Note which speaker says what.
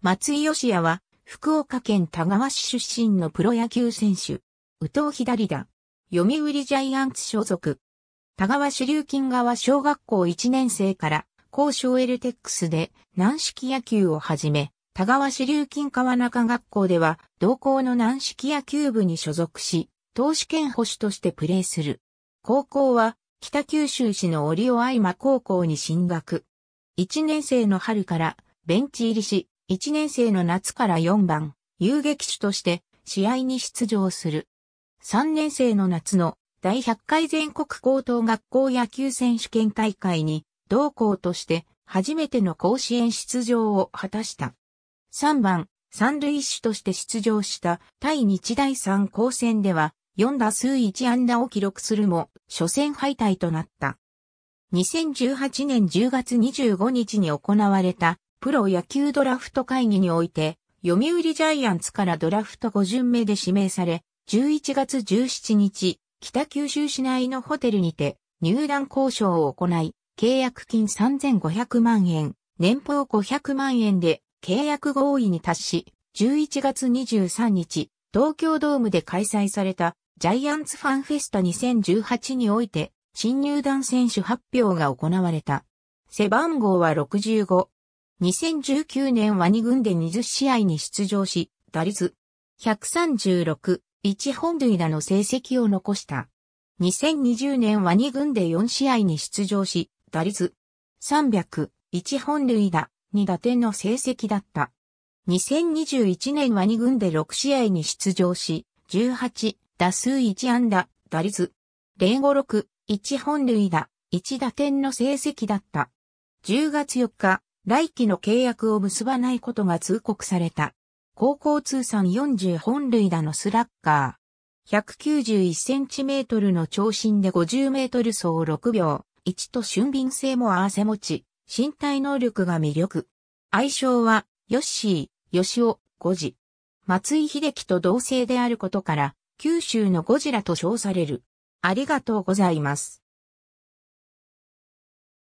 Speaker 1: 松井義也は、福岡県田川市出身のプロ野球選手。宇藤左田、読売ジャイアンツ所属。田川市流金川小学校1年生から、高小エルテックスで軟式野球を始め、田川市流金川中学校では、同校の軟式野球部に所属し、投手兼保守としてプレーする。高校は、北九州市の折尾愛馬高校に進学。1年生の春から、ベンチ入りし、1年生の夏から4番、遊撃手として試合に出場する。3年生の夏の第100回全国高等学校野球選手権大会に同校として初めての甲子園出場を果たした。3番、三塁手として出場した対日大三高戦では4打数1安打を記録するも初戦敗退となった。2018年10月25日に行われたプロ野球ドラフト会議において、読売ジャイアンツからドラフト5巡目で指名され、11月17日、北九州市内のホテルにて、入団交渉を行い、契約金3500万円、年俸500万円で契約合意に達し、11月23日、東京ドームで開催されたジャイアンツファンフェスタ2018において、新入団選手発表が行われた。背番号は65。2019年は2軍で20試合に出場し、打率136、1本塁打の成績を残した。2020年は2軍で4試合に出場し、打率300、1本塁打、2打点の成績だった。2021年は2軍で6試合に出場し、18、打数1安打、打率056、1本塁打、1打点の成績だった。10月4日、来期の契約を結ばないことが通告された。高校通算40本塁打のスラッガー。191センチメートルの長身で50メートル走6秒。1と俊敏性も合わせ持ち、身体能力が魅力。愛称は、ヨッシー、ヨシオ、ゴジ。松井秀喜と同姓であることから、九州のゴジラと称される。ありがとうございます。